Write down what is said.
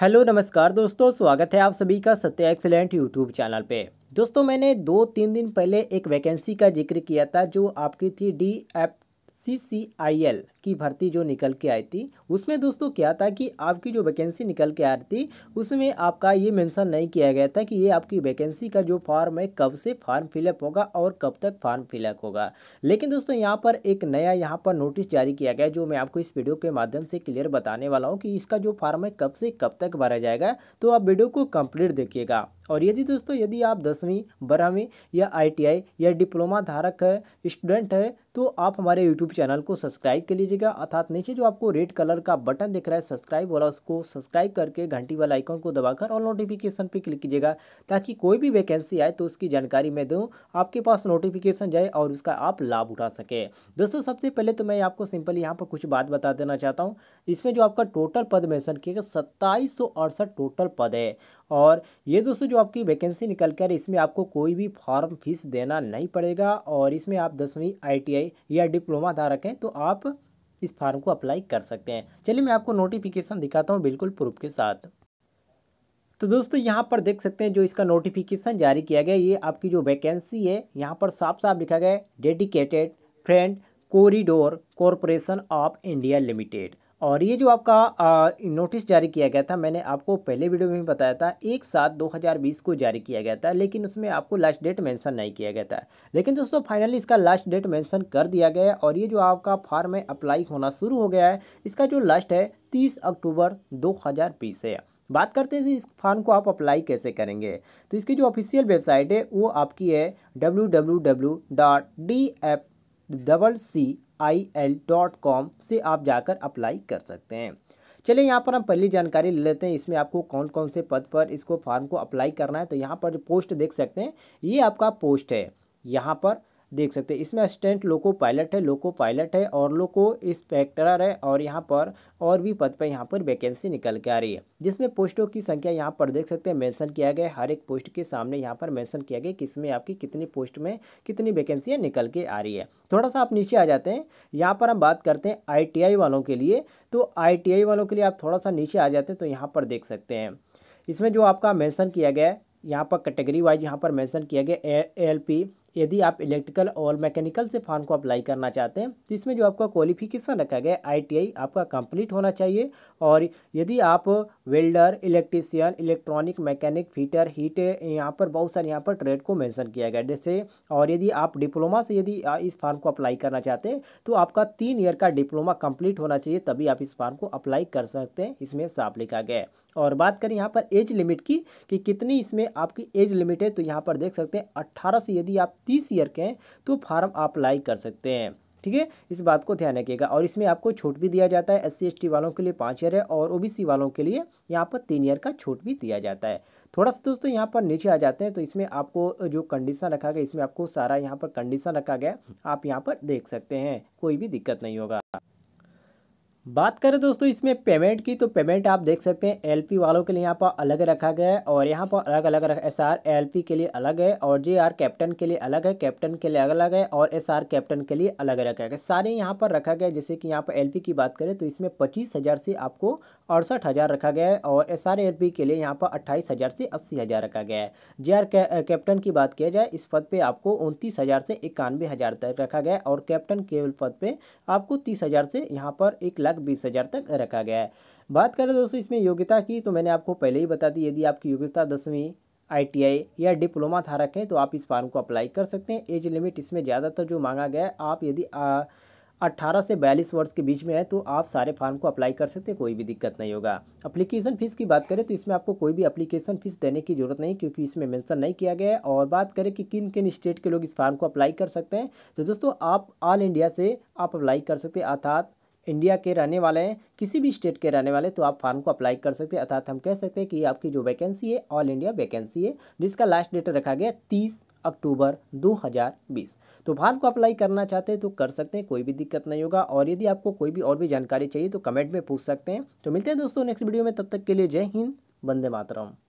hello नमस्कार दोस्तों स्वागत है आप सभी का सत्य एक्सेलेंट यूट्यूब चैनल पे दोस्तों मैंने दो तीन दिन पहले एक वैकेंसी का जिक्र किया था जो आपकी थी D F C C I L की भर्ती जो निकल के आई थी उसमें दोस्तों क्या था कि आपकी जो वैकेंसी निकल के आ रही थी उसमें आपका ये मेंशन नहीं किया गया था कि ये आपकी वैकेंसी का जो फॉर्म है कब से फॉर्म फिलअप होगा और कब तक फॉर्म फिलअप होगा लेकिन दोस्तों यहाँ पर एक नया यहाँ पर नोटिस जारी किया गया जो मैं आपको इस वीडियो के माध्यम से क्लियर बताने वाला हूँ कि इसका जो फॉर्म है कब से कब तक भरा जाएगा तो आप वीडियो को कम्प्लीट देखिएगा और यदि दोस्तों यदि आप दसवीं बारहवीं या आई या डिप्लोमा धारक है स्टूडेंट है तो आप हमारे यूट्यूब चैनल को सब्सक्राइब कर लीजिए दीजिएगा अर्थात नीचे जो आपको रेड कलर का बटन दिख रहा है सब्सक्राइब वाला उसको सब्सक्राइब करके घंटी वाला आइकन को दबाकर और नोटिफिकेशन पे क्लिक कीजिएगा ताकि कोई भी वैकेंसी आए तो उसकी जानकारी मैं दूँ आपके पास नोटिफिकेशन जाए और उसका आप लाभ उठा सकें दोस्तों सबसे पहले तो मैं आपको सिंपल यहाँ पर कुछ बात बता देना चाहता हूँ इसमें जो आपका टोटल पद मैंसन किया सत्ताईस टोटल पद है और ये दोस्तों जो आपकी वैकेंसी निकल कर इसमें आपको कोई भी फॉर्म फीस देना नहीं पड़ेगा और इसमें आप दसवीं आईटीआई या डिप्लोमा धारक हैं तो आप इस फार्म को अप्लाई कर सकते हैं चलिए मैं आपको नोटिफिकेशन दिखाता हूँ बिल्कुल प्रूफ के साथ तो दोस्तों यहाँ पर देख सकते हैं जो इसका नोटिफिकेशन जारी किया गया ये आपकी जो वैकेंसी है यहाँ पर साफ साफ लिखा गया है dedicated freight corridor corporation of India limited और ये जो आपका आ, नोटिस जारी किया गया था मैंने आपको पहले वीडियो में भी बताया था एक सात दो हज़ार बीस को जारी किया गया था लेकिन उसमें आपको लास्ट डेट मेंशन नहीं किया गया था लेकिन दोस्तों फाइनली इसका लास्ट डेट मेंशन कर दिया गया है और ये जो आपका फॉर्म है अप्लाई होना शुरू हो गया है इसका जो लास्ट है तीस अक्टूबर दो हज़ार बीस है बात करते हैं इस फॉर्म को आप अप्लाई कैसे करेंगे तो इसकी जो ऑफिशियल वेबसाइट है वो आपकी है W W W dot D F double C I L dot com से आप जाकर अप्लाई कर सकते हैं चलिए यहाँ पर हम पहली जानकारी ले लेते हैं इसमें आपको कौन कौन से पद पर इसको फॉर्म को अप्लाई करना है तो यहाँ पर पोस्ट देख सकते हैं ये आपका पोस्ट है यहाँ पर देख सकते हैं इसमें असिस्टेंट लोको पायलट है लोको पायलट है और लोको इंस्पेक्टर है और यहाँ पर और भी पद पर यहाँ पर वैकेंसी निकल के आ रही है जिसमें पोस्टों की संख्या यहाँ पर देख सकते हैं मेंशन किया गया हर एक पोस्ट के सामने यहाँ पर मेंशन किया गया कि इसमें आपकी कितनी पोस्ट में कितनी वैकेंसियाँ निकल के आ रही है थोड़ा सा आप नीचे आ जाते हैं यहाँ पर हम बात करते हैं आई वालों के लिए तो आई वालों के लिए आप थोड़ा सा नीचे आ जाते हैं तो यहाँ पर देख सकते हैं इसमें जो आपका मैंसन किया गया है यहाँ पर कैटेगरी वाइज यहाँ पर मेंशन किया गया एल पी यदि आप इलेक्ट्रिकल और मैकेनिकल से फॉर्म को अप्लाई करना चाहते हैं तो इसमें जो आपका क्वालिफिकेशन रखा गया है आई आपका कंप्लीट होना चाहिए और यदि आप welder electrician electronic mechanic fitter हीट यहाँ पर बहुत सारे यहाँ पर ट्रेड को मैंसन किया गया जैसे और यदि आप डिप्लोमा से यदि इस फार्म को अप्लाई करना चाहते हैं तो आपका तीन ईयर का डिप्लोमा कम्प्लीट होना चाहिए तभी आप इस फार्म को अप्लाई कर सकते हैं इसमें साफ लिखा गया है और बात करें यहाँ पर एज लिमिट की कि कितनी इसमें आपकी एज लिमिट है तो यहाँ पर देख सकते हैं अट्ठारह से यदि आप तीस ईयर के हैं तो फार्म अप्लाई कर सकते हैं ठीक है इस बात को ध्यान रखिएगा और इसमें आपको छूट भी दिया जाता है एस सी वालों के लिए पाँच ईयर है और ओबीसी वालों के लिए यहाँ पर तीन ईयर का छूट भी दिया जाता है थोड़ा सा दोस्तों यहाँ पर नीचे आ जाते हैं तो इसमें आपको जो कंडीशन रखा गया इसमें आपको सारा यहाँ पर कंडीशन रखा गया आप यहाँ पर देख सकते हैं कोई भी दिक्कत नहीं होगा बात करें दोस्तों इसमें पेमेंट की तो पेमेंट आप देख सकते हैं एलपी वालों के लिए यहाँ पर अलग रखा गया है और यहाँ पर अलग अलग एस आर एल पी के लिए अलग है और जे आर कैप्टन के लिए अलग है कैप्टन के लिए अलग है और एस आर कैप्टन के लिए अलग रखा गया सारे यहाँ पर रखा गया है जैसे कि यहाँ पर एल पी की बात करें तो इसमें पच्चीस हज़ार से आपको अड़सठ हज़ार रखा गया है और एस आर एल पी के लिए यहाँ पर अट्ठाईस हज़ार से अस्सी हज़ार रखा गया है जे आर कैप्टन की बात किया जाए इस पद पर आपको उनतीस हज़ार से इक्यानवे हज़ार तक रखा गया है और कैप्टन के पद पर आपको तीस हज़ार से यहाँ पर एक लाख लाख बीस हज़ार तक रखा गया है बात करें दोस्तों इसमें योग्यता की तो मैंने आपको पहले ही बता दी यदि आपकी योग्यता दसवीं आई या डिप्लोमा था रखें तो आप इस फार्म को अप्लाई कर सकते हैं एज लिमिट इसमें ज़्यादातर जो मांगा गया है आप यदि अट्ठारह से बयालीस वर्ष के बीच में है तो आप सारे फॉर्म को अप्लाई कर सकते हैं कोई भी दिक्कत नहीं होगा अप्लीकेशन फ़ीस की बात करें तो इसमें आपको कोई भी अप्लीकेशन फ़ीस देने की ज़रूरत नहीं क्योंकि इसमें मेंशन नहीं किया गया है और बात करें कि किन किन स्टेट के लोग इस फॉर्म को अप्लाई कर सकते हैं तो दोस्तों आप ऑल इंडिया से आप अप्लाई कर सकते हैं अर्थात इंडिया के रहने वाले हैं किसी भी स्टेट के रहने वाले तो आप फॉर्म को अप्लाई कर सकते हैं अर्थात हम कह सकते हैं कि आपकी जो वैकेंसी है ऑल इंडिया वैकेंसी है जिसका लास्ट डेट रखा गया तीस अक्टूबर 2020 तो फॉर्म को अप्लाई करना चाहते हैं तो कर सकते हैं कोई भी दिक्कत नहीं होगा और यदि आपको कोई भी और भी जानकारी चाहिए तो कमेंट में पूछ सकते हैं तो मिलते हैं दोस्तों नेक्स्ट वीडियो में तब तक के लिए जय हिंद वंदे मातरम